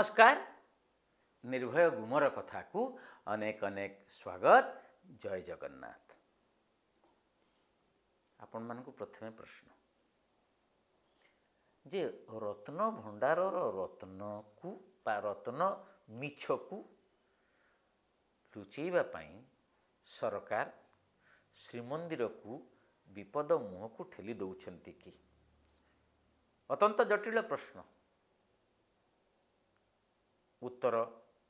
ନମସ୍କାର ନିର୍ଭୟ ଗୁମର କଥାକୁ ଅନେକ ଅନେକ ସ୍ୱାଗତ ଜୟ ଜଗନ୍ନାଥ ଆପଣମାନଙ୍କୁ ପ୍ରଥମେ ପ୍ରଶ୍ନ ଯେ ରତ୍ନ ଭଣ୍ଡାରର ରତ୍ନକୁ ବା ରତ୍ନ ମିଛକୁ ଲୁଚେଇବା ପାଇଁ ସରକାର ଶ୍ରୀମନ୍ଦିରକୁ ବିପଦ ମୁହଁକୁ ଠେଲି ଦେଉଛନ୍ତି କି ଅତ୍ୟନ୍ତ ଜଟିଳ ପ୍ରଶ୍ନ ଉତ୍ତର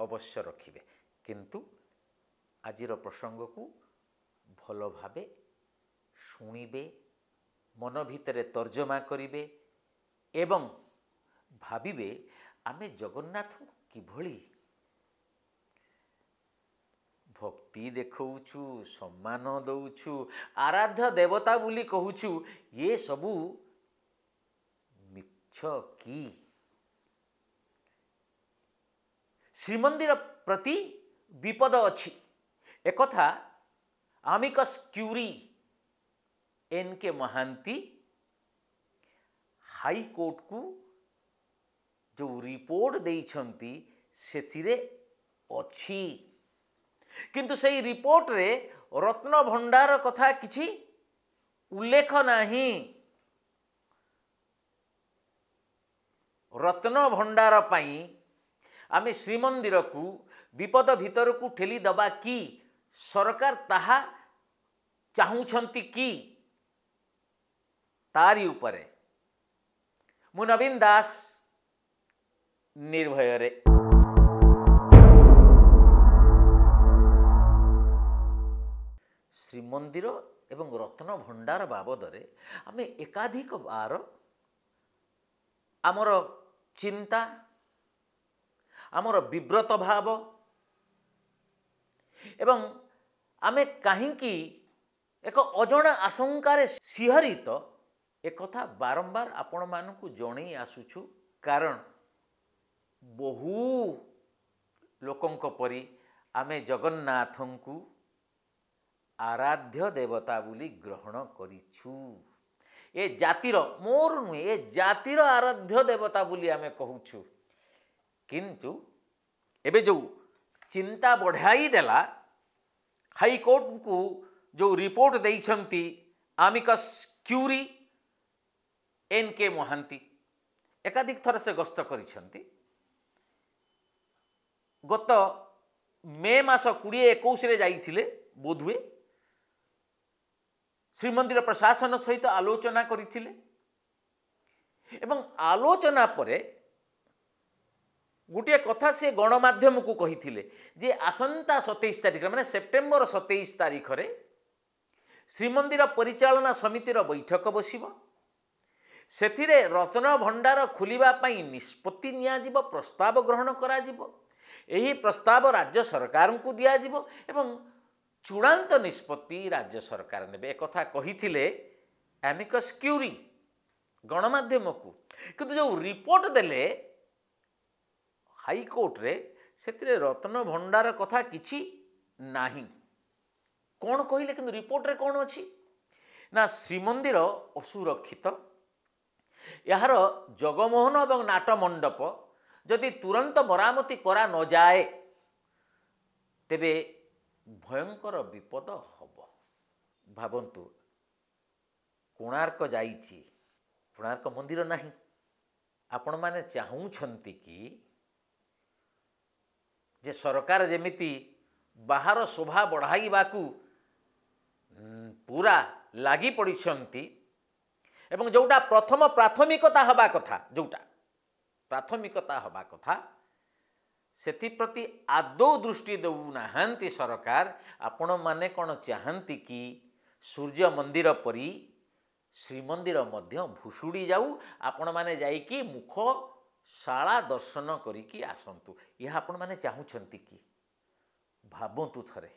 ଅବଶ୍ୟ ରଖିବେ କିନ୍ତୁ ଆଜିର ପ୍ରସଙ୍ଗକୁ ଭଲ ଭାବେ ଶୁଣିବେ ମନ ଭିତରେ ତର୍ଜମା କରିବେ ଏବଂ ଭାବିବେ ଆମେ ଜଗନ୍ନାଥଙ୍କୁ କିଭଳି ଭକ୍ତି ଦେଖଉଛୁ ସମ୍ମାନ ଦେଉଛୁ ଆରାଧ୍ୟ ଦେବତା ବୋଲି କହୁଛୁ ଏ ସବୁ ମିଛ କି श्रीमंदिर प्रति विपद अच्छी एक amicus curiae NK Mohanty high court को जो रिपोर्ट दे किंतु से रिपोर्ट रे रत्न भंडार कथा कि उल्लेख ना रत्न भंडार पाई ଆମେ ଶ୍ରୀମନ୍ଦିରକୁ ବିପଦ ଭିତରକୁ ଠେଲି ଦେବା କି ସରକାର ତାହା ଚାହୁଁଛନ୍ତି କି ତାରି ଉପରେ ମୁଁ ନବୀନ ଦାସ ନିର୍ଭୟରେ ଶ୍ରୀମନ୍ଦିର ଏବଂ ରତ୍ନଭଣ୍ଡାର ବାବଦରେ ଆମେ ଏକାଧିକ ବାର ଆମର ଚିନ୍ତା ଆମର ବିବ୍ରତ ଭାବ ଏବଂ ଆମେ କାହିଁକି ଏକ ଅଜଣା ଆଶଙ୍କାରେ ଶିହରିତ ଏକଥା ବାରମ୍ବାର ଆପଣମାନଙ୍କୁ ଜଣେଇ ଆସୁଛୁ କାରଣ ବହୁ ଲୋକଙ୍କ ପରି ଆମେ ଜଗନ୍ନାଥଙ୍କୁ ଆରାଧ୍ୟ ଦେବତା ବୋଲି ଗ୍ରହଣ କରିଛୁ ଏ ଜାତିର ମୋର ନୁହେଁ ଏ ଜାତିର ଆରାଧ୍ୟ ଦେବତା ବୋଲି ଆମେ କହୁଛୁ କିନ୍ତୁ ଏବେ ଯେଉଁ ଚିନ୍ତା ବଢ଼ାଇ ଦେଲା ହାଇକୋର୍ଟଙ୍କୁ ଯେଉଁ ରିପୋର୍ଟ ଦେଇଛନ୍ତି amicus curiae N K Mohanty ଏକାଧିକ ଥର ସେ ଗସ୍ତ କରିଛନ୍ତି ଗତ ମେ ମାସ କୋଡ଼ିଏ ଏକୋଇଶରେ ଯାଇଥିଲେ ବୋଧହୁଏ ଶ୍ରୀମନ୍ଦିର ପ୍ରଶାସନ ସହିତ ଆଲୋଚନା କରିଥିଲେ ଏବଂ ଆଲୋଚନା ପରେ ଗୋଟିଏ କଥା ସେ ଗଣମାଧ୍ୟମକୁ କହିଥିଲେ ଯେ ଆସନ୍ତା ସତେଇଶ ତାରିଖରେ ମାନେ ସେପ୍ଟେମ୍ବର ସତେଇଶ ତାରିଖରେ ଶ୍ରୀମନ୍ଦିର ପରିଚାଳନା ସମିତିର ବୈଠକ ବସିବ ସେଥିରେ ରତ୍ନଭଣ୍ଡାର ଖୋଲିବା ପାଇଁ ନିଷ୍ପତ୍ତି ନିଆଯିବ ପ୍ରସ୍ତାବ ଗ୍ରହଣ କରାଯିବ ଏହି ପ୍ରସ୍ତାବ ରାଜ୍ୟ ସରକାରଙ୍କୁ ଦିଆଯିବ ଏବଂ ଚୂଡ଼ାନ୍ତ ନିଷ୍ପତ୍ତି ରାଜ୍ୟ ସରକାର ନେବେ ଏକଥା କହିଥିଲେ ଆମିକସ୍ କ୍ୟୁରି ଗଣମାଧ୍ୟମକୁ କିନ୍ତୁ ଯେଉଁ ରିପୋର୍ଟ ଦେଲେ ହାଇକୋର୍ଟରେ ସେଥିରେ ରତ୍ନ ଭଣ୍ଡାର କଥା କିଛି ନାହିଁ କ'ଣ କହିଲେ କିନ୍ତୁ ରିପୋର୍ଟରେ କ'ଣ ଅଛି ନା ଶ୍ରୀମନ୍ଦିର ଅସୁରକ୍ଷିତ ଏହାର ଜଗମୋହନ ଏବଂ ନାଟମଣ୍ଡପ ଯଦି ତୁରନ୍ତ ମରାମତି କରା ନଯାଏ ତେବେ ଭୟଙ୍କର ବିପଦ ହେବ ଭାବନ୍ତୁ କୋଣାର୍କ ଯାଇଛି କୋଣାର୍କ ମନ୍ଦିର ନାହିଁ ଆପଣମାନେ ଚାହୁଁଛନ୍ତି କି ଯେ ସରକାର ଯେମିତି ବାହାର ଶୋଭା ବଢ଼ାଇବାକୁ ପୁରା ଲାଗି ପଡ଼ିଛନ୍ତି ଏବଂ ଯେଉଁଟା ପ୍ରଥମ ପ୍ରାଥମିକତା ହେବା କଥା ଯେଉଁଟା ପ୍ରାଥମିକତା ହେବା କଥା ସେଥିପ୍ରତି ଆଦୌ ଦୃଷ୍ଟି ଦେଉନାହାନ୍ତି ସରକାର ଆପଣମାନେ କ'ଣ ଚାହାନ୍ତି କି ସୂର୍ଯ୍ୟ ମନ୍ଦିର ପରି ଶ୍ରୀମନ୍ଦିର ମଧ୍ୟ ଭୁଷୁଡ଼ି ଯାଉ ଆପଣମାନେ ଯାଇକି ମୁଖ ଶାଳା ଦର୍ଶନ କରିକି ଆସନ୍ତୁ ଏହା ଆପଣମାନେ ଚାହୁଁଛନ୍ତି କି ଭାବନ୍ତୁ ଥରେ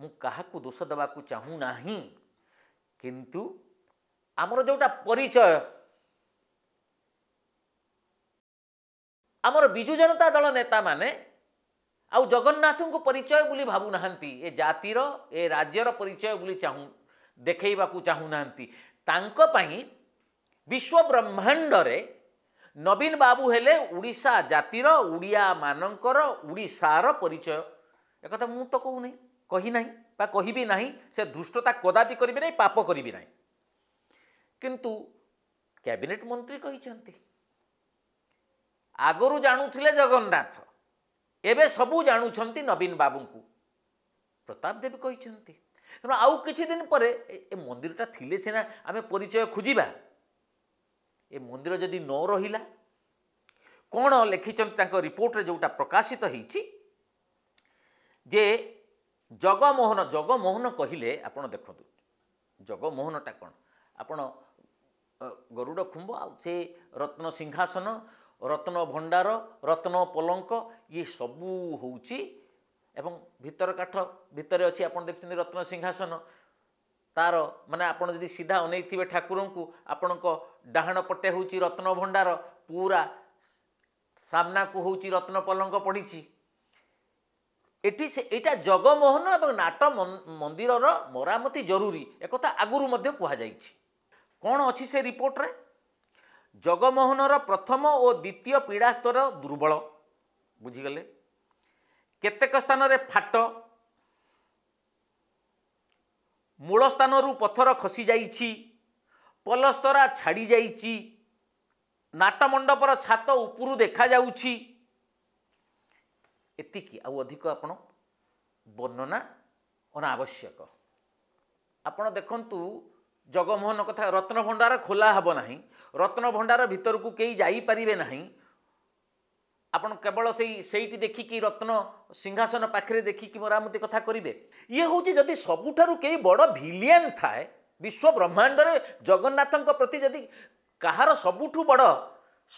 ମୁଁ କାହାକୁ ଦୋଷ ଦେବାକୁ ଚାହୁଁନାହିଁ କିନ୍ତୁ ଆମର ଯେଉଁଟା ପରିଚୟ ଆମର ବିଜୁ ଜନତା ଦଳ ନେତାମାନେ ଆଉ ଜଗନ୍ନାଥଙ୍କୁ ପରିଚୟ ବୋଲି ଭାବୁନାହାନ୍ତି ଏ ଜାତିର ଏ ରାଜ୍ୟର ପରିଚୟ ବୋଲି ଚାହୁଁ ଦେଖେଇବାକୁ ଚାହୁଁନାହାନ୍ତି ତାଙ୍କ ପାଇଁ ବିଶ୍ୱ ବ୍ରହ୍ମାଣ୍ଡରେ ନବୀନ ବାବୁ ହେଲେ ଓଡ଼ିଶା ଜାତିର ଓଡ଼ିଆମାନଙ୍କର ଓଡ଼ିଶାର ପରିଚୟ ଏକଥା ମୁଁ ତ କହୁନି କହିନାହିଁ ବା କହିବି ନାହିଁ ସେ ଦୃଷ୍ଟତା କଦାପି କରିବି ନାହିଁ ପାପ କରିବି ନାହିଁ କିନ୍ତୁ କ୍ୟାବିନେଟ୍ ମନ୍ତ୍ରୀ କହିଛନ୍ତି ଆଗରୁ ଜାଣୁଥିଲେ ଜଗନ୍ନାଥ ଏବେ ସବୁ ଜାଣୁଛନ୍ତି ନବୀନ ବାବୁଙ୍କୁ ପ୍ରତାପ ଦେବୀ କହିଛନ୍ତି ତେଣୁ ଆଉ କିଛି ଦିନ ପରେ ଏ ମନ୍ଦିରଟା ଥିଲେ ସିନା ଆମେ ପରିଚୟ ଖୋଜିବା ଏ ମନ୍ଦିର ଯଦି ନ ରହିଲା କ'ଣ ଲେଖିଛନ୍ତି ତାଙ୍କ ରିପୋର୍ଟରେ ଯେଉଁଟା ପ୍ରକାଶିତ ହେଇଛି ଯେ ଜଗମୋହନ ଜଗମୋହନ କହିଲେ ଆପଣ ଦେଖନ୍ତୁ ଜଗମୋହନଟା କ'ଣ ଆପଣ ଗରୁଡ଼ ଖୁମ୍ବ ଆଉ ସେ ରତ୍ନ ସିଂହାସନ ରତ୍ନ ଭଣ୍ଡାର ରତ୍ନ ପଲଙ୍କ ଇଏ ସବୁ ହେଉଛି ଏବଂ ଭିତର କାଠ ଭିତରେ ଅଛି ଆପଣ ଦେଖୁଛନ୍ତି ରତ୍ନ ସିଂହାସନ ତାର ମାନେ ଆପଣ ଯଦି ସିଧା ଅନେଇଥିବେ ଠାକୁରଙ୍କୁ ଆପଣଙ୍କ ଡାହାଣ ପଟେ ହେଉଛି ରତ୍ନଭଣ୍ଡାର ପୁରା ସାମ୍ନାକୁ ହେଉଛି ରତ୍ନପଲଙ୍କ ପଡ଼ିଛି ଏଠି ସେ ଏଇଟା ଜଗମୋହନ ଏବଂ ନାଟ ମନ୍ଦିରର ମରାମତି ଜରୁରୀ ଏକଥା ଆଗରୁ ମଧ୍ୟ କୁହାଯାଇଛି କ'ଣ ଅଛି ସେ ରିପୋର୍ଟରେ ଜଗମୋହନର ପ୍ରଥମ ଓ ଦ୍ୱିତୀୟ ପୀଡ଼ା ସ୍ତର ଦୁର୍ବଳ ବୁଝିଗଲେ କେତେକ ସ୍ଥାନରେ ଫାଟ ମୂଳ ସ୍ଥାନରୁ ପଥର ଖସିଯାଇଛି ପଲସ୍ତରା ଛାଡ଼ିଯାଇଛି ନାଟମଣ୍ଡପର ଛାତ ଉପରୁ ଦେଖାଯାଉଛି ଏତିକି ଆଉ ଅଧିକ ଆପଣ ବର୍ଣ୍ଣନା ଅନାବଶ୍ୟକ ଆପଣ ଦେଖନ୍ତୁ ଜଗମୋହନ କଥା ରତ୍ନଭଣ୍ଡାର ଖୋଲା ହେବ ନାହିଁ ରତ୍ନଭଣ୍ଡାର ଭିତରକୁ କେହି ଯାଇପାରିବେ ନାହିଁ ଆପଣ କେବଳ ସେଇ ସେଇଠି ଦେଖିକି ରତ୍ନ ସିଂହାସନ ପାଖରେ ଦେଖିକି ମରାମତି କଥା କରିବେ ଇଏ ହେଉଛି ଯଦି ସବୁଠାରୁ କେହି ବଡ଼ ଭିଲିଆନ୍ ଥାଏ ବିଶ୍ୱ ବ୍ରହ୍ମାଣ୍ଡରେ ଜଗନ୍ନାଥଙ୍କ ପ୍ରତି ଯଦି କାହାର ସବୁଠୁ ବଡ଼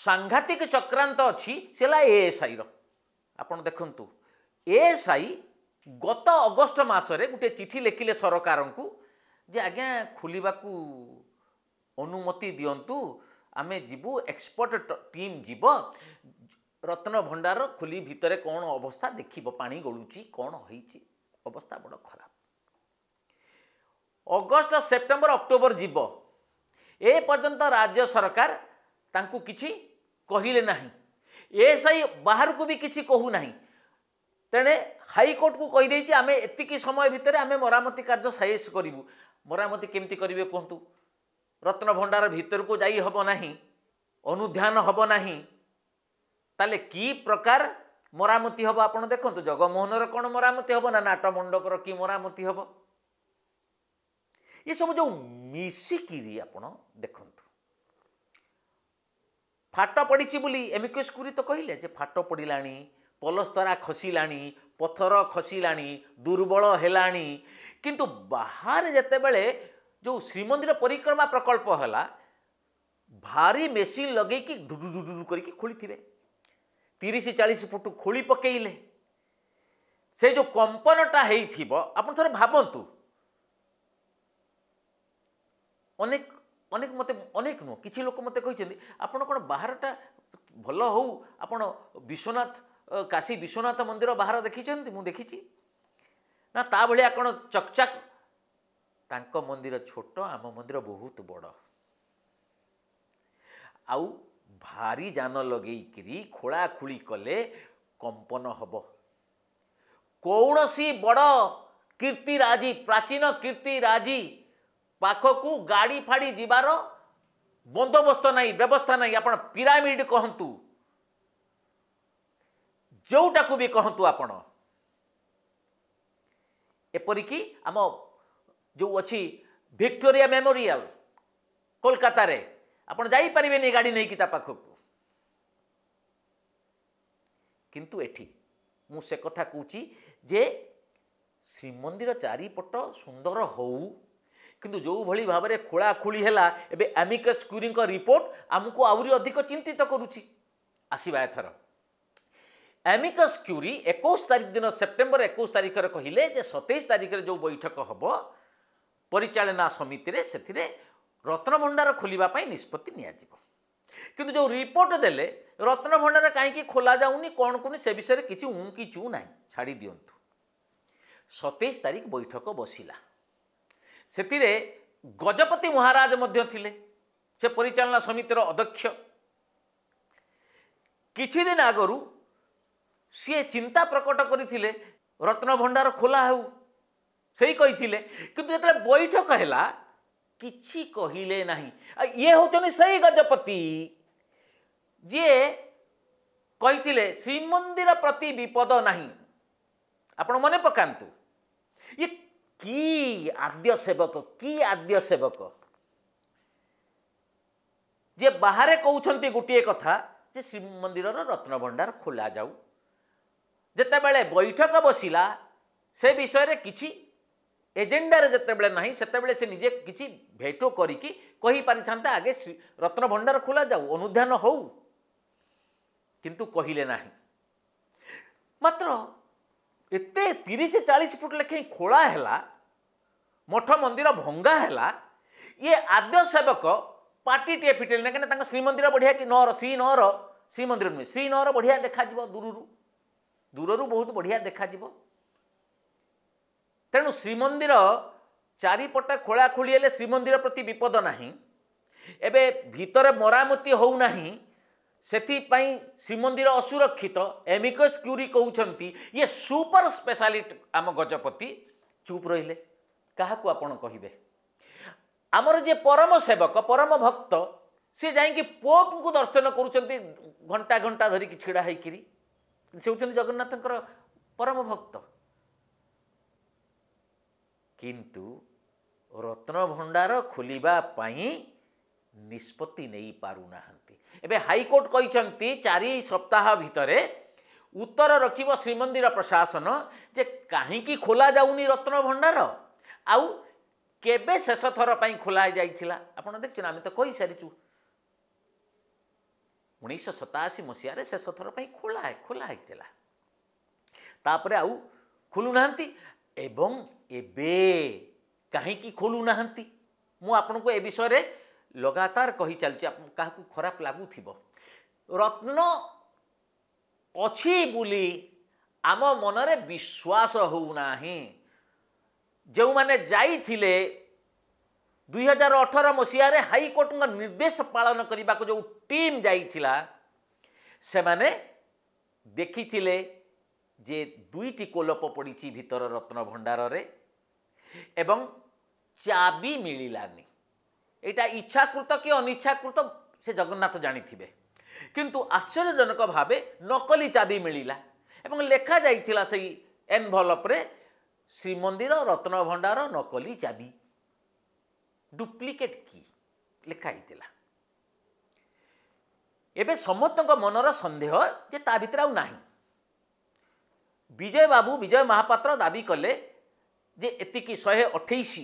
ସାଂଘାତିକ ଚକ୍ରାନ୍ତ ଅଛି ସେ ହେଲା ଏ ଏସ୍ ଆଇର ଆପଣ ଦେଖନ୍ତୁ ଏ ଏସ୍ ଆଇ ଗତ ଅଗଷ୍ଟ ମାସରେ ଗୋଟିଏ ଚିଠି ଲେଖିଲେ ସରକାରଙ୍କୁ ଯେ ଆଜ୍ଞା ଖୋଲିବାକୁ ଅନୁମତି ଦିଅନ୍ତୁ ଆମେ ଯିବୁ ଏକ୍ସପର୍ଟ ଟିମ୍ ଯିବ ରତ୍ନଭଣ୍ଡାର ଖୋଲି ଭିତରେ କ'ଣ ଅବସ୍ଥା ଦେଖିବ ପାଣି ଗଳୁଛି କ'ଣ ହେଇଛି ଅବସ୍ଥା ବଡ଼ ଖରାପ ଅଗଷ୍ଟ ସେପ୍ଟେମ୍ବର ଅକ୍ଟୋବର ଯିବ ଏ ପର୍ଯ୍ୟନ୍ତ ରାଜ୍ୟ ସରକାର ତାଙ୍କୁ କିଛି କହିଲେ ନାହିଁ ଏ ସେଇ ବାହାରକୁ ବି କିଛି କହୁନାହିଁ ତେଣେ ହାଇକୋର୍ଟକୁ କହିଦେଇଛି ଆମେ ଏତିକି ସମୟ ଭିତରେ ଆମେ ମରାମତି କାର୍ଯ୍ୟ ସାଇସ୍ କରିବୁ ମରାମତି କେମିତି କରିବେ କୁହନ୍ତୁ ରତ୍ନଭଣ୍ଡାର ଭିତରକୁ ଯାଇ ହେବ ନାହିଁ ଅନୁଧ୍ୟାନ ହେବ ନାହିଁ ତାହେଲେ କି ପ୍ରକାର ମରାମତି ହେବ ଆପଣ ଦେଖନ୍ତୁ ଜଗମୋହନର କ'ଣ ମରାମତି ହେବ ନା ନାଟ ମଣ୍ଡପର କି ମରାମତି ହେବ ଏସବୁ ଯେଉଁ ମିଶିକିରି ଆପଣ ଦେଖନ୍ତୁ ଫାଟ ପଡ଼ିଛି ବୋଲି ଏମିକେସ୍ କୁରି ତ କହିଲେ ଯେ ଫାଟ ପଡ଼ିଲାଣି ପଲସ୍ତରା ଖସିଲାଣି ପଥର ଖସିଲାଣି ଦୁର୍ବଳ ହେଲାଣି କିନ୍ତୁ ବାହାରେ ଯେତେବେଳେ ଯେଉଁ ଶ୍ରୀମନ୍ଦିର ପରିକ୍ରମା ପ୍ରକଳ୍ପ ହେଲା ଭାରି ମେସିନ୍ ଲଗେଇକି ଢୁଡ଼ୁ ଢୁଡ଼ୁ କରିକି ଖୋଳିଥିବେ ତିରିଶ ଚାଳିଶ ଫୁଟ ଖୋଳି ପକେଇଲେ ସେ ଯେଉଁ କମ୍ପନଟା ହେଇଥିବ ଆପଣ ଥରେ ଭାବନ୍ତୁ ଅନେକ ଅନେକ ମୋତେ ଅନେକ ନୁହଁ କିଛି ଲୋକ ମୋତେ କହିଛନ୍ତି ଆପଣ କ'ଣ ବାହାରଟା ଭଲ ହଉ ଆପଣ ବିଶ୍ୱନାଥ କାଶୀ ବିଶ୍ୱନାଥ ମନ୍ଦିର ବାହାର ଦେଖିଛନ୍ତି ମୁଁ ଦେଖିଛି ନା ତା ଭଳିଆ କ'ଣ ଚକଚାକ ତାଙ୍କ ମନ୍ଦିର ଛୋଟ ଆମ ମନ୍ଦିର ବହୁତ ବଡ଼ ଆଉ ଭାରି ଯାନ ଲଗେଇକିରି ଖୋଳାଖୋଳି କଲେ କମ୍ପନ ହେବ କୌଣସି ବଡ଼ କୀର୍ତ୍ତିରାଜି ପ୍ରାଚୀନ କୀର୍ତ୍ତିରାଜି ପାଖକୁ ଗାଡ଼ି ଫାଡ଼ି ଯିବାର ବନ୍ଦୋବସ୍ତ ନାହିଁ ବ୍ୟବସ୍ଥା ନାହିଁ ଆପଣ ପିରାମିଡ଼ କହନ୍ତୁ ଯେଉଁଟାକୁ ବି କହନ୍ତୁ ଆପଣ ଏପରିକି ଆମ ଯେଉଁ ଅଛି ଭିକ୍ଟୋରିଆ ମେମୋରିଆଲ କୋଲକାତାରେ ଆପଣ ଯାଇପାରିବେନି ଏ ଗାଡ଼ି ନେଇକି ତା ପାଖକୁ କିନ୍ତୁ ଏଠି ମୁଁ ସେ କଥା କହୁଛି ଯେ ଶ୍ରୀମନ୍ଦିର ଚାରିପଟ ସୁନ୍ଦର ହେଉ କିନ୍ତୁ ଯେଉଁଭଳି ଭାବରେ ଖୋଳାଖୋଳି ହେଲା ଏବେ ଆମିକସ୍ କ୍ୟୁରିଙ୍କ ରିପୋର୍ଟ ଆମକୁ ଆହୁରି ଅଧିକ ଚିନ୍ତିତ କରୁଛି ଆସିବା ଏଥର ଆମିକସ୍ କ୍ୟୁରି ଏକୋଇଶ ତାରିଖ ଦିନ ସେପ୍ଟେମ୍ବର ଏକୋଇଶ ତାରିଖରେ କହିଲେ ଯେ ସତେଇଶ ତାରିଖରେ ଯେଉଁ ବୈଠକ ହେବ ପରିଚାଳନା ସମିତିରେ ସେଥିରେ ରତ୍ନଭଣ୍ଡାର ଖୋଲିବା ପାଇଁ ନିଷ୍ପତ୍ତି ନିଆଯିବ କିନ୍ତୁ ଯେଉଁ ରିପୋର୍ଟ ଦେଲେ ରତ୍ନଭଣ୍ଡାର କାହିଁକି ଖୋଲାଯାଉନି କ'ଣ କୁନି ସେ ବିଷୟରେ କିଛି ଉଙ୍କିଚୁ ନାହିଁ ଛାଡ଼ି ଦିଅନ୍ତୁ ସତେଇଶ ତାରିଖ ବୈଠକ ବସିଲା ସେଥିରେ ଗଜପତି ମହାରାଜ ମଧ୍ୟ ଥିଲେ ସେ ପରିଚାଳନା ସମିତିର ଅଧ୍ୟକ୍ଷ କିଛି ଦିନ ଆଗରୁ ସିଏ ଚିନ୍ତା ପ୍ରକଟ କରିଥିଲେ ରତ୍ନଭଣ୍ଡାର ଖୋଲା ହେଉ ସେଇ କହିଥିଲେ କିନ୍ତୁ ଯେତେବେଳେ ବୈଠକ ହେଲା କିଛି କହିଲେ ନାହିଁ ଆଉ ଇଏ ହେଉଛନ୍ତି ସେଇ ଗଜପତି ଯିଏ କହିଥିଲେ ଶ୍ରୀମନ୍ଦିର ପ୍ରତି ବିପଦ ନାହିଁ ଆପଣ ମନେ ପକାନ୍ତୁ ଇଏ କି ଆଦ୍ୟ ସେବକ କି ଆଦ୍ୟ ସେବକ ଯିଏ ବାହାରେ କହୁଛନ୍ତି ଗୋଟିଏ କଥା ଯେ ଶ୍ରୀମନ୍ଦିରର ରତ୍ନଭଣ୍ଡାର ଖୋଲାଯାଉ ଯେତେବେଳେ ବୈଠକ ବସିଲା ସେ ବିଷୟରେ କିଛି ଏଜେଣ୍ଡାରେ ଯେତେବେଳେ ନାହିଁ ସେତେବେଳେ ସେ ନିଜେ କିଛି ଭେଟୋ କରିକି କହିପାରିଥାନ୍ତା ଆଗେ ରତ୍ନଭଣ୍ଡାର ଖୋଲାଯାଉ ଅନୁଧ୍ୟାନ ହେଉ କିନ୍ତୁ କହିଲେ ନାହିଁ ମାତ୍ର ଏତେ ତିରିଶ ଚାଳିଶ ଫୁଟ ଲେଖାଏଁ ଖୋଳା ହେଲା ମଠ ମନ୍ଦିର ଭଙ୍ଗା ହେଲା ଇଏ ଆଦ୍ୟ ସେବକ ପାଟିଟିଏ ଫିଟେଇଲେ ନା କାହିଁକିନା ତାଙ୍କ ଶ୍ରୀମନ୍ଦିର ବଢ଼ିଆ କି ନଅର ଶ୍ରୀ ନଅର ଶ୍ରୀମନ୍ଦିର ନୁହେଁ ଶ୍ରୀ ନଅର ବଢ଼ିଆ ଦେଖାଯିବ ଦୂରରୁ ଦୂରରୁ ବହୁତ ବଢ଼ିଆ ଦେଖାଯିବ ତେଣୁ ଶ୍ରୀମନ୍ଦିର ଚାରିପଟେ ଖୋଳାଖୋଳି ହେଲେ ଶ୍ରୀମନ୍ଦିର ପ୍ରତି ବିପଦ ନାହିଁ ଏବେ ଭିତରେ ମରାମତି ହେଉନାହିଁ ସେଥିପାଇଁ ଶ୍ରୀମନ୍ଦିର ଅସୁରକ୍ଷିତ ଏମିକସ୍ କ୍ୟୁରି କହୁଛନ୍ତି ଇଏ ସୁପର ସ୍ପେଶାଲିଟ ଆମ ଗଜପତି ଚୁପ୍ ରହିଲେ କାହାକୁ ଆପଣ କହିବେ ଆମର ଯିଏ ପରମ ସେବକ ପରମ ଭକ୍ତ ସିଏ ଯାଇକି ପୋପ୍ଙ୍କୁ ଦର୍ଶନ କରୁଛନ୍ତି ଘଣ୍ଟା ଘଣ୍ଟା ଧରିକି ଛିଡ଼ା ହେଇକିରି ସେ ହେଉଛନ୍ତି ଜଗନ୍ନାଥଙ୍କର ପରମ ଭକ୍ତ କିନ୍ତୁ ରତ୍ନଭଣ୍ଡାର ଖୋଲିବା ପାଇଁ ନିଷ୍ପତ୍ତି ନେଇପାରୁନାହାନ୍ତି ଏବେ ହାଇକୋର୍ଟ କହିଛନ୍ତି ଚାରି ସପ୍ତାହ ଭିତରେ ଉତ୍ତର ରଖିବ ଶ୍ରୀମନ୍ଦିର ପ୍ରଶାସନ ଯେ କାହିଁକି ଖୋଲା ଯାଉନି ରତ୍ନଭଣ୍ଡାର ଆଉ କେବେ ଶେଷ ଥର ପାଇଁ ଖୋଲା ଖୋଲାଯାଇଥିଲା ଆପଣ ଦେଖିଛନ୍ତି ଆମେ ତ କହିସାରିଛୁ ଉଣେଇଶହ ସତାଅଶୀ ମସିହାରେ ଶେଷ ଥର ପାଇଁ ଖୋଲା ଖୋଲା ହେଇଥିଲା ତାପରେ ଆଉ ଖୋଲୁନାହାନ୍ତି ଏବଂ ଏବେ କାହିଁକି ଖୋଲୁନାହାନ୍ତି ମୁଁ ଆପଣଙ୍କୁ ଏ ବିଷୟରେ ଲଗାତାର କହିଚାଲିଛି କାହାକୁ ଖରାପ ଲାଗୁଥିବ ରତ୍ନ ଅଛି ବୋଲି ଆମ ମନରେ ବିଶ୍ୱାସ ହେଉନାହିଁ ଯେଉଁମାନେ ଯାଇଥିଲେ ଦୁଇହଜାର ଅଠର ମସିହାରେ ହାଇକୋର୍ଟଙ୍କ ନିର୍ଦ୍ଦେଶ ପାଳନ କରିବାକୁ ଯେଉଁ ଟିମ୍ ଯାଇଥିଲା ସେମାନେ ଦେଖିଥିଲେ ଯେ ଦୁଇଟି କୋଲପ ପଡ଼ିଛି ଭିତର ରତ୍ନ ଭଣ୍ଡାରରେ এবং ଚାବି ମିଳିଲାନି ଏଇଟା ଇଚ୍ଛାକୃତ କି ଅନିଚ୍ଛାକୃତ ସେ ଜଗନ୍ନାଥ ଜାଣିଥିବେ କିନ୍ତୁ ଆଶ୍ଚର୍ଯ୍ୟଜନକ ଭାବେ ନକଲି ଚାବି ମିଳିଲା ଏବଂ ଲେଖାଯାଇଥିଲା ସେଇ ଏନ୍ଭଲପ୍ରେ ଶ୍ରୀମନ୍ଦିର ରତ୍ନଭଣ୍ଡାର ନକଲି ଚାବି ଡୁପ୍ଲିକେଟ୍ କି ଲେଖା ହେଇଥିଲା ଏବେ ସମସ୍ତଙ୍କ ମନର ସନ୍ଦେହ ଯେ ତା ଭିତରେ ଆଉ ନାହିଁ ବିଜୟ ବାବୁ ବିଜୟ ମହାପାତ୍ର ଦାବି କଲେ ଯେ ଏତିକି ଶହେ ଅଠେଇଶ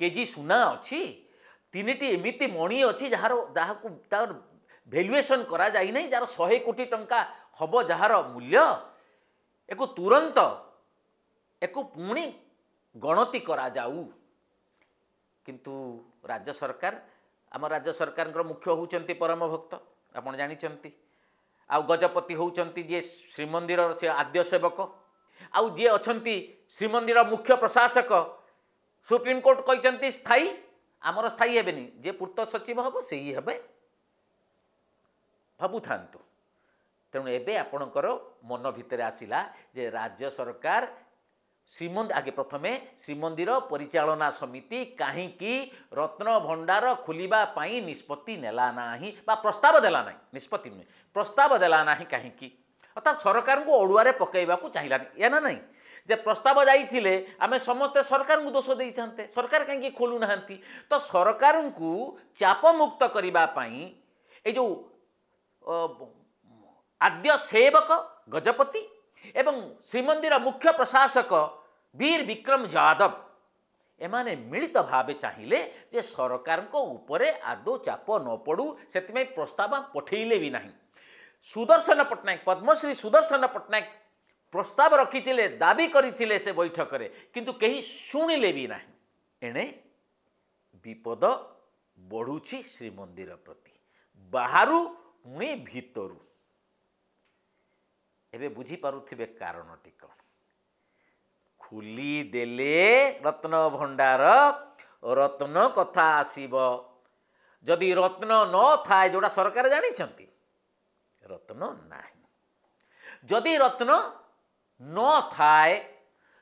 କେଜି ସୁନା ଅଛି ତିନିଟି ଏମିତି ମଣି ଅଛି ଯାହାର ଯାହାକୁ ତାର ଭ୍ୟାଲୁଏସନ୍ କରାଯାଇ ନାହିଁ ଯାହାର ଶହେ କୋଟି ଟଙ୍କା ହେବ ଯାହାର ମୂଲ୍ୟ ଏକୁ ତୁରନ୍ତ ଏକୁ ପୁଣି ଗଣତି କରାଯାଉ କିନ୍ତୁ ରାଜ୍ୟ ସରକାର ଆମ ରାଜ୍ୟ ସରକାରଙ୍କର ମୁଖ୍ୟ ହେଉଛନ୍ତି ପରମ ଭକ୍ତ ଆପଣ ଜାଣିଛନ୍ତି ଆଉ ଗଜପତି ହେଉଛନ୍ତି ଯିଏ ଶ୍ରୀମନ୍ଦିରର ସେ ଆଦ୍ୟ ସେବକ ଆଉ ଯିଏ ଅଛନ୍ତି ଶ୍ରୀମନ୍ଦିର ମୁଖ୍ୟ ପ୍ରଶାସକ ସୁପ୍ରିମକୋର୍ଟ କହିଛନ୍ତି ସ୍ଥାୟୀ ଆମର ସ୍ଥାୟୀ ହେବେନି ଯିଏ ପୂର୍ତ୍ତ ସଚିବ ହେବ ସେଇ ହେବେ ଭାବୁଥାନ୍ତୁ ତେଣୁ ଏବେ ଆପଣଙ୍କର ମନ ଭିତରେ ଆସିଲା ଯେ ରାଜ୍ୟ ସରକାର ଶ୍ରୀମନ୍ଦିର ଆଗେ ପ୍ରଥମେ ଶ୍ରୀମନ୍ଦିର ପରିଚାଳନା ସମିତି କାହିଁକି ରତ୍ନଭଣ୍ଡାର ଖୋଲିବା ପାଇଁ ନିଷ୍ପତ୍ତି ନେଲା ନାହିଁ ବା ପ୍ରସ୍ତାବ ଦେଲା ନାହିଁ ନିଷ୍ପତ୍ତି ନୁହେଁ ପ୍ରସ୍ତାବ ଦେଲା ନାହିଁ କାହିଁକି ଅର୍ଥାତ୍ ସରକାରଙ୍କୁ ଅଡ଼ୁଆରେ ପକାଇବାକୁ ଚାହିଁଲାନି ଏ ନା ନାହିଁ ଯେ ପ୍ରସ୍ତାବ ଯାଇଥିଲେ ଆମେ ସମସ୍ତେ ସରକାରଙ୍କୁ ଦୋଷ ଦେଇଥାନ୍ତେ ସରକାର କାହିଁକି ଖୋଲୁନାହାନ୍ତି ତ ସରକାରଙ୍କୁ ଚାପମୁକ୍ତ କରିବା ପାଇଁ ଏ ଯେଉଁ ଆଦ୍ୟ ସେବକ ଗଜପତି ଏବଂ ଶ୍ରୀମନ୍ଦିର ମୁଖ୍ୟ ପ୍ରଶାସକ ବୀର ବିକ୍ରମ ଯାଦବ ଏମାନେ ମିଳିତ ଭାବେ ଚାହିଁଲେ ଯେ ସରକାରଙ୍କ ଉପରେ ଆଦୌ ଚାପ ନ ପଡ଼ୁ ସେଥିପାଇଁ ପ୍ରସ୍ତାବ ପଠାଇଲେ ବି ନାହିଁ ସୁଦର୍ଶନ ପଟ୍ଟନାୟକ ପଦ୍ମଶ୍ରୀ ସୁଦର୍ଶନ ପଟ୍ଟନାୟକ ପ୍ରସ୍ତାବ ରଖିଥିଲେ ଦାବି କରିଥିଲେ ସେ ବୈଠକରେ କିନ୍ତୁ କେହି ଶୁଣିଲେ ବି ନାହିଁ ଏଣେ ବିପଦ ବଢ଼ୁଛି ଶ୍ରୀମନ୍ଦିର ପ୍ରତି ବାହାରୁ ପୁଣି ଭିତରୁ ଏବେ ବୁଝିପାରୁଥିବେ କାରଣଟି କ'ଣ ଖୋଲିଦେଲେ ରତ୍ନ ଭଣ୍ଡାର ରତ୍ନ କଥା ଆସିବ ଯଦି ରତ୍ନ ନ ଥାଏ ଯେଉଁଟା ସରକାର ଜାଣିଛନ୍ତି ରତ୍ନ ନାହିଁ ଯଦି ରତ୍ନ ନଥାଏ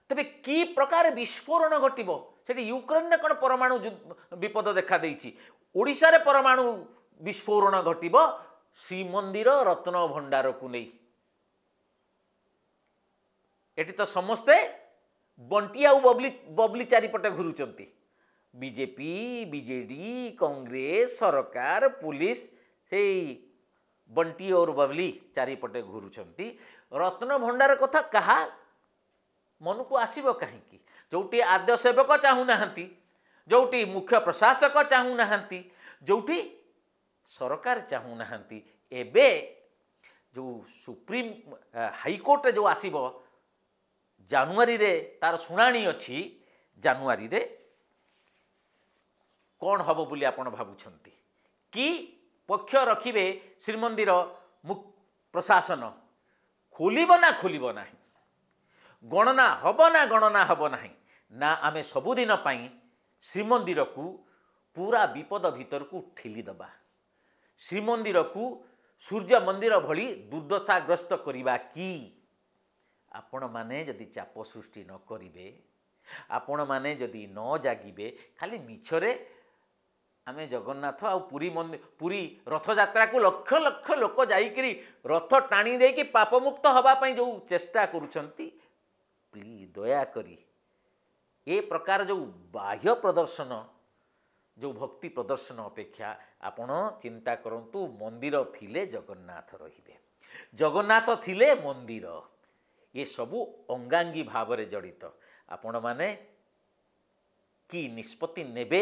ତେବେ କି ପ୍ରକାର ବିସ୍ଫୋରଣ ଘଟିବ ସେଠି ୟୁକ୍ରେନରେ କ'ଣ ପରମାଣୁ ବିପଦ ଦେଖାଦେଇଛି ଓଡ଼ିଶାରେ ପରମାଣୁ ବିସ୍ଫୋରଣ ଘଟିବ ଶ୍ରୀମନ୍ଦିର ରତ୍ନ ଭଣ୍ଡାରକୁ ନେଇ ଏଠି ତ ସମସ୍ତେ ବଣ୍ଟି ଆଉ ବବ୍ଲି ବବ୍ଲି ଚାରିପଟେ ଘୁରୁଛନ୍ତି ବିଜେପି ବିଜେଡ଼ି କଂଗ୍ରେସ ସରକାର ପୋଲିସ ସେଇ बंटी और बबली चारिपटे घुरुंट रत्न भंडार कथा क्या मन को आसब कहीं जोटी आद्य सेवक चाहूना जोटी मुख्य प्रशासक चाहूना जोटी सरकार चाहूना एबे जो सुप्रीम हाइकोर्ट जो आसब जानुरी तार शुणा अच्छी जानुरी कौन हम बोली आप भावुं कि ପକ୍ଷ ରଖିବେ ଶ୍ରୀମନ୍ଦିର ପ୍ରଶାସନ ଖୋଲିବ ନା ଖୋଲିବ ନାହିଁ ଗଣନା ହେବ ନା ଗଣନା ହେବ ନାହିଁ ନା ଆମେ ସବୁଦିନ ପାଇଁ ଶ୍ରୀମନ୍ଦିରକୁ ପୁରା ବିପଦ ଭିତରକୁ ଠେଲିଦେବା ଶ୍ରୀମନ୍ଦିରକୁ ସୂର୍ଯ୍ୟ ମନ୍ଦିର ଭଳି ଦୁର୍ଦ୍ଦଶାଗ୍ରସ୍ତ କରିବା କି ଆପଣମାନେ ଯଦି ଚାପ ସୃଷ୍ଟି ନ କରିବେ ଆପଣମାନେ ଯଦି ନ ଜାଗିବେ ଖାଲି ମିଛରେ ଆମେ ଜଗନ୍ନାଥ ଆଉ ପୁରୀ ମନ୍ଦିର ପୁରୀ ରଥଯାତ୍ରାକୁ ଲକ୍ଷ ଲକ୍ଷ ଲୋକ ଯାଇକରି ରଥ ଟାଣି ଦେଇକି ପାପମୁକ୍ତ ହେବା ପାଇଁ ଯେଉଁ ଚେଷ୍ଟା କରୁଛନ୍ତି ପ୍ଲିଜ୍ ଦୟାକରି ଏ ପ୍ରକାର ଯେଉଁ ବାହ୍ୟ ପ୍ରଦର୍ଶନ ଯେଉଁ ଭକ୍ତି ପ୍ରଦର୍ଶନ ଅପେକ୍ଷା ଆପଣ ଚିନ୍ତା କରନ୍ତୁ ମନ୍ଦିର ଥିଲେ ଜଗନ୍ନାଥ ରହିବେ ଜଗନ୍ନାଥ ଥିଲେ ମନ୍ଦିର ଏସବୁ ଅଙ୍ଗାଙ୍ଗୀ ଭାବରେ ଜଡ଼ିତ ଆପଣମାନେ କି ନିଷ୍ପତ୍ତି ନେବେ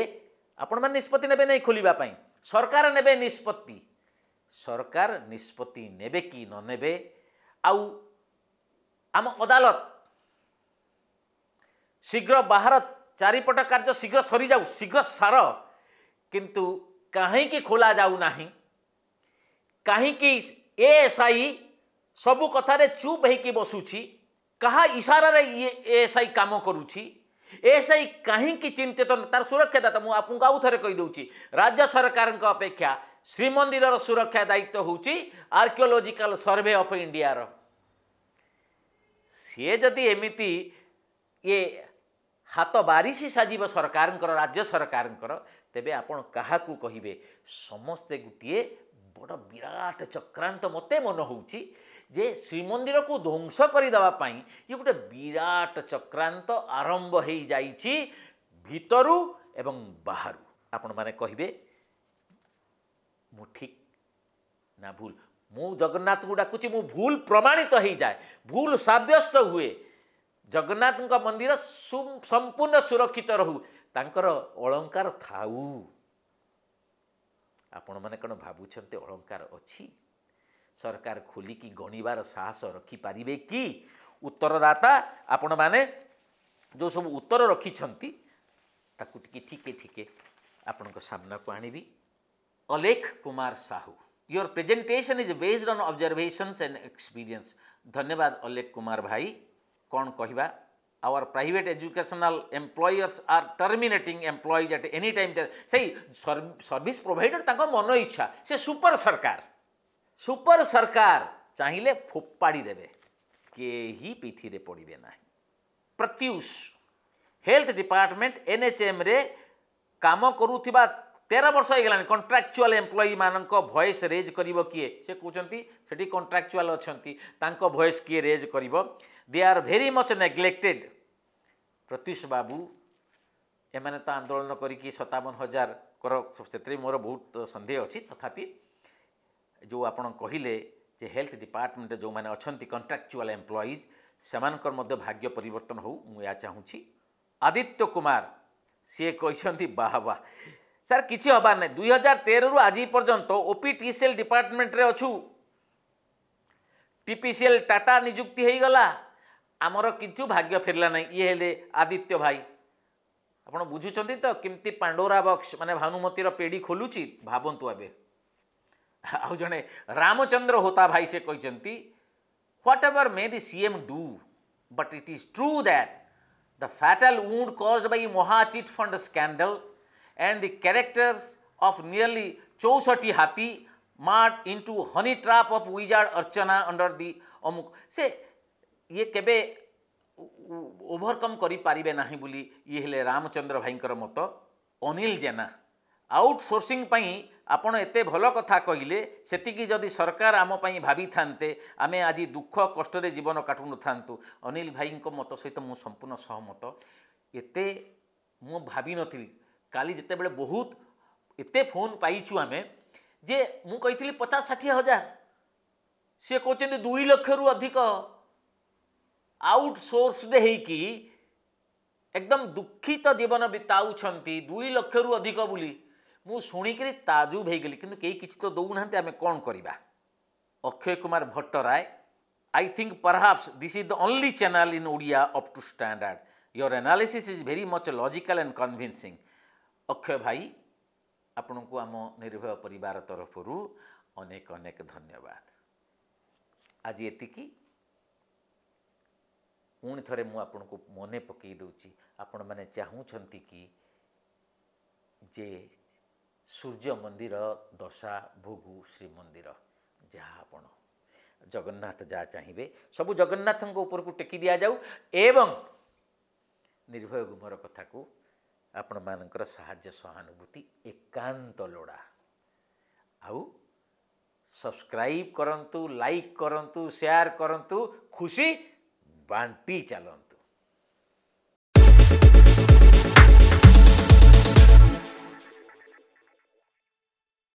ଆପଣମାନେ ନିଷ୍ପତ୍ତି ନେବେ ନାହିଁ ଖୋଲିବା ପାଇଁ ସରକାର ନେବେ ନିଷ୍ପତ୍ତି ସରକାର ନିଷ୍ପତ୍ତି ନେବେ କି ନ ନେବେ ଆଉ ଆମ ଅଦାଲତ ଶୀଘ୍ର ବାହାର ଚାରିପଟ କାର୍ଯ୍ୟ ଶୀଘ୍ର ସରିଯାଉ ଶୀଘ୍ର ସାର କିନ୍ତୁ କାହିଁକି ଖୋଲାଯାଉ ନାହିଁ କାହିଁକି ଏ ଏସ୍ ଆଇ ସବୁ କଥାରେ ଚୁପ୍ ହେଇକି ବସୁଛି କାହା ଇସାରାରେ ଇଏ ଏ ଏସ୍ ଆଇ କାମ କରୁଛି ଏସ୍ଆଇ କାହିଁକି ଚିନ୍ତିତ ତାର ସୁରକ୍ଷା ଦାତା ମୁଁ ଆପଣଙ୍କୁ ଆଉ ଥରେ କହିଦେଉଛି ରାଜ୍ୟ ସରକାରଙ୍କ ଅପେକ୍ଷା ଶ୍ରୀମନ୍ଦିରର ସୁରକ୍ଷା ଦାୟିତ୍ୱ ହେଉଛି ଆର୍କିଓଲୋଜିକାଲ ସର୍ଭେ ଅଫ୍ ଇଣ୍ଡିଆର ସିଏ ଯଦି ଏମିତି ଇଏ ହାତ ବାରିଶି ସାଜିବ ସରକାରଙ୍କର ରାଜ୍ୟ ସରକାରଙ୍କର ତେବେ ଆପଣ କାହାକୁ କହିବେ ସମସ୍ତେ ଗୋଟିଏ ବଡ଼ ବିରାଟ ଚକ୍ରାନ୍ତ ମୋତେ ମନ ହେଉଛି ଯେ ଶ୍ରୀମନ୍ଦିରକୁ ଧ୍ୱଂସ କରିଦେବା ପାଇଁ ଇଏ ଗୋଟେ ବିରାଟ ଚକ୍ରାନ୍ତ ଆରମ୍ଭ ହୋଇଯାଇଛି ଭିତରୁ ଏବଂ ବାହାରୁ ଆପଣମାନେ କହିବେ ମୁଁ ଠିକ୍ ନା ଭୁଲ ମୁଁ ଜଗନ୍ନାଥଙ୍କୁ ଡାକୁଛି ମୁଁ ଭୁଲ ପ୍ରମାଣିତ ହୋଇଯାଏ ଭୁଲ ସାବ୍ୟସ୍ତ ହୁଏ ଜଗନ୍ନାଥଙ୍କ ମନ୍ଦିର ସମ୍ପୂର୍ଣ୍ଣ ସୁରକ୍ଷିତ ରହୁ ତାଙ୍କର ଅଳଙ୍କାର ଥାଉ ଆପଣମାନେ କ'ଣ ଭାବୁଛନ୍ତି ଅଳଙ୍କାର ଅଛି ସରକାର ଖୋଲିକି ଗଣିବାର रखिपारे ରଖିପାରିବେ आपण मैने जो सब उत्तर रखी टी ठीक ठीक आपण को ଆପଣଙ୍କ को ଆଣିବି Alekh Kumar Sahu your presentation is based on observations and experience धन्यवाद अलेख कुमार भाई कौन कहवा our private educational employers are terminating employees at any time से सर्विस प्रोवाइडर तक मन इच्छा से सुपर सरकार সুপর সরকার চাইলে ফোপাড়ি দেবে কেহি পিঠিরে পড়িবে না প্রত্যুষ হেলথ ডিপার্টমেন্ট এনএচএমরে কাম করুথিবা তের বর্ষ হয়ে কন্ট্রাকচুয়াল এমপ্লয়ী মান ভয়েস রেজ করব কিয়ে সে কুচন্তি সেটি কন্ট্রাকচুয়াল অনেক ভয়েস কিয়ে রেজ করব দে আর ভেরি মচ নেগ্লেক্টেড প্রত্যুষ বাবু এমানে তো আন্দোলন করি সতাবন হাজার কর সেতরে মোর বহুত সন্দেহ অছি जो आपण कहले যে হেলথ ডিপার্টমেন্টে যে অনেক কন্ট্রাকচুয়াল এমপ্লয়িজ সেমানকর মধ্যে ভাগ্য পরিবর্তন হোক মু এয়া চাহুছি আদিত্য কুমার সি কিন্তু বাহ বাহ স্যার কিছু হবার না দুই হাজার তেরু আজ পর্যন্ত ওপিটিসিএল ডিপার্টমেন্টে অছু টিপিসিএল টাটা নিযুক্তি হয়ে গলা আমার কিছু ভাগ্য ফেরলা না ইয়ে হলে আদিত্য ভাই আপনার বুঝুছেন তো কেমতি পাণ্ডোরা বক্স মানে ভানুমতির পেড়ি খোলুছি ভাবন্তু এবে ଆଉ ଜଣେ ରାମଚନ୍ଦ୍ର ହୋତାଭାଇ ସେ କହିଛନ୍ତି whatever may the CM do but it is true that the fatal wound caused by Maha chit fund scandal and the characters of nearly 64 hathi marked into honey trap of wizard Archana under the Amuk. से ये केबे overcome करें ना बोली ये हेले रामचंद्र भाई मत अनिल जेना आउटसोर्सिंग ଆପଣ ଏତେ ଭଲ କଥା କହିଲେ ସେତିକି ଯଦି ସରକାର ଆମ ପାଇଁ ଭାବିଥାନ୍ତେ ଆମେ ଆଜି ଦୁଃଖ କଷ୍ଟରେ ଜୀବନ କାଟୁନଥାନ୍ତୁ ଅନିଲ ଭାଇଙ୍କ ମତ ସହିତ ମୁଁ ସମ୍ପୂର୍ଣ୍ଣ ସହମତ ଏତେ ମୁଁ ଭାବିନଥିଲି କାଲି ଯେତେବେଳେ ବହୁତ ଏତେ ଫୋନ୍ ପାଇଛୁ ଆମେ ଯେ ମୁଁ କହିଥିଲି ପଚାଶ ଷାଠିଏ ହଜାର ସିଏ କହୁଛନ୍ତି ଦୁଇ ଲକ୍ଷରୁ ଅଧିକ ଆଉଟସୋର୍ସଡ୍ ହେଇକି ଏକଦମ ଦୁଃଖିତ ଜୀବନ ବିତାଉଛନ୍ତି ଦୁଇ ଲକ୍ଷରୁ ଅଧିକ ବୋଲି मुझे शुणी ताजुब होगी कि तो दौना आम कौन करवा Akshay Kumar Bhattarai I think perhaps this is the only channel in Odia up to standard your analysis is very much logical and convincing Akshay भाई आपण को आम निर्भय पर तरफ अनेक अनेक धन्यवाद आज ये पुणि थे मुझे मन पकई दूची आपण मैंने चाहूं कि ସୂର୍ଯ୍ୟ ମନ୍ଦିର ଦଶା ଭୋଗୁ ଶ୍ରୀମନ୍ଦିର ଯାହା ଆପଣ ଜଗନ୍ନାଥ ଯାହା ଚାହିଁବେ ସବୁ ଜଗନ୍ନାଥଙ୍କ ଉପରକୁ ଟେକି ଦିଆଯାଉ ଏବଂ ନିର୍ଭୟ ଗୁମର କଥାକୁ ଆପଣମାନଙ୍କର ସାହାଯ୍ୟ ସହାନୁଭୂତି ଏକାନ୍ତ ଲୋଡ଼ା ଆଉ ସବସ୍କ୍ରାଇବ୍ କରନ୍ତୁ ଲାଇକ୍ କରନ୍ତୁ ସେୟାର କରନ୍ତୁ ଖୁସି ବାଣ୍ଟି ଚାଲନ୍ତୁ